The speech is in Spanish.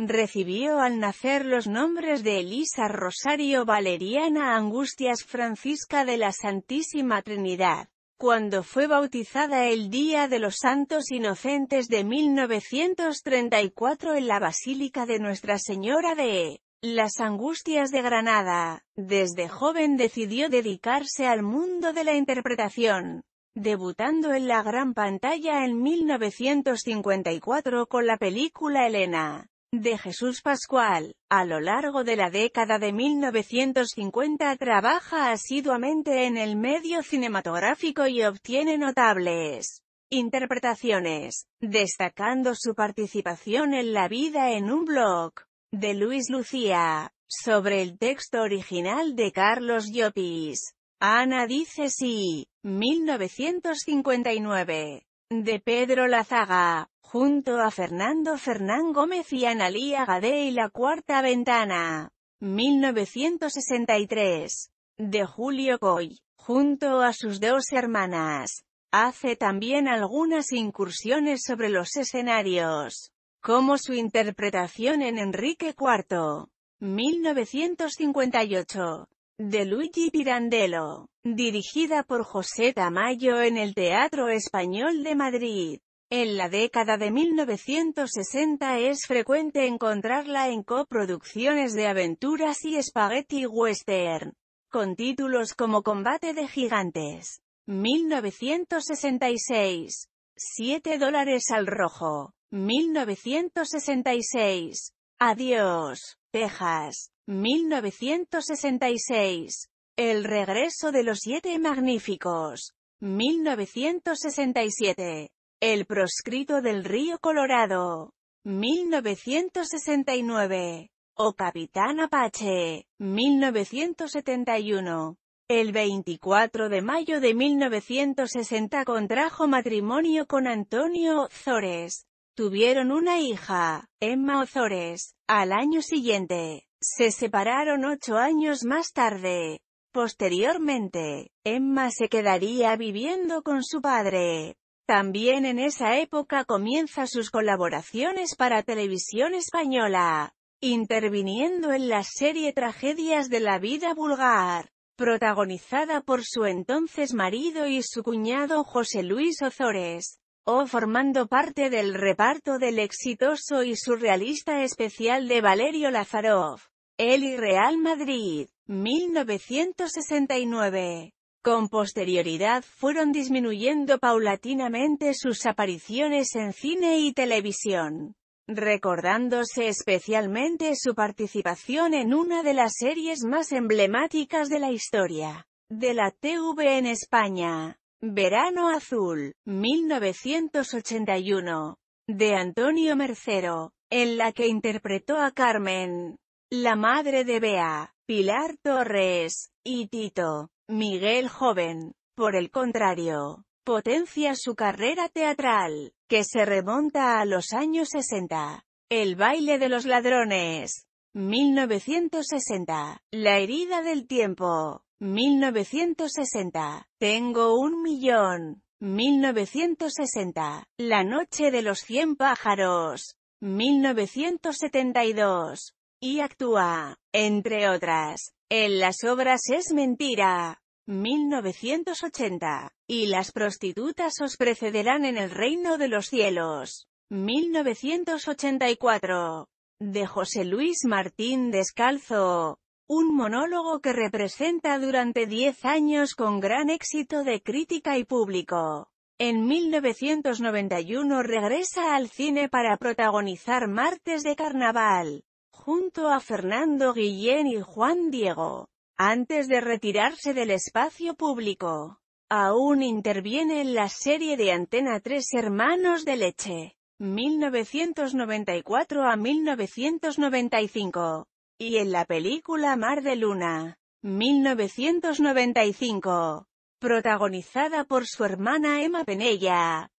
Recibió al nacer los nombres de Elisa Rosario Valeriana Angustias Francisca de la Santísima Trinidad, cuando fue bautizada el Día de los Santos Inocentes de 1934 en la Basílica de Nuestra Señora de las Angustias de Granada. Desde joven decidió dedicarse al mundo de la interpretación debutando en la gran pantalla en 1954 con la película Elena de Jesús Pascual. A lo largo de la década de 1950 trabaja asiduamente en el medio cinematográfico y obtiene notables interpretaciones, destacando su participación en La vida en un blog de Luis Lucía, sobre el texto original de Carlos Llopis. Ana dice sí, 1959, de Pedro Lazaga junto a Fernando Fernán Gómez y Analía y La Cuarta Ventana, 1963, de Julio Coy, junto a sus dos hermanas. Hace también algunas incursiones sobre los escenarios, como su interpretación en Enrique IV, 1958, de Luigi Pirandello, dirigida por José Tamayo en el Teatro Español de Madrid. En la década de 1960 es frecuente encontrarla en coproducciones de aventuras y spaghetti western, con títulos como Combate de Gigantes, 1966, 7 dólares al rojo, 1966, Adiós, Texas, 1966, El regreso de los siete magníficos, 1967. El proscrito del río Colorado. 1969. O Capitán Apache. 1971. El 24 de mayo de 1960 contrajo matrimonio con Antonio Ozores. Tuvieron una hija, Emma Ozores. Al año siguiente, se separaron ocho años más tarde. Posteriormente, Emma se quedaría viviendo con su padre, también en esa época comienza sus colaboraciones para televisión española, interviniendo en la serie Tragedias de la Vida Vulgar, protagonizada por su entonces marido y su cuñado José Luis Ozores, o formando parte del reparto del exitoso y surrealista especial de Valerio Lazarov, El y Real Madrid, 1969. Con posterioridad fueron disminuyendo paulatinamente sus apariciones en cine y televisión, recordándose especialmente su participación en una de las series más emblemáticas de la historia, de la TV en España, Verano Azul, 1981, de Antonio Mercero, en la que interpretó a Carmen, la madre de Bea, Pilar Torres, y Tito, Miguel Joven, por el contrario, potencia su carrera teatral, que se remonta a los años 60. El baile de los ladrones, 1960. La herida del tiempo, 1960. Tengo un millón, 1960. La noche de los cien pájaros, 1972 y actúa, entre otras, en las obras Es Mentira, 1980, y Las prostitutas os precederán en el reino de los cielos, 1984, de José Luis Martín Descalzo, un monólogo que representa durante 10 años con gran éxito de crítica y público. En 1991 regresa al cine para protagonizar Martes de Carnaval, junto a Fernando Guillén y Juan Diego, antes de retirarse del espacio público. Aún interviene en la serie de Antena 3 Hermanos de Leche, 1994 a 1995, y en la película Mar de Luna, 1995, protagonizada por su hermana Emma Penella.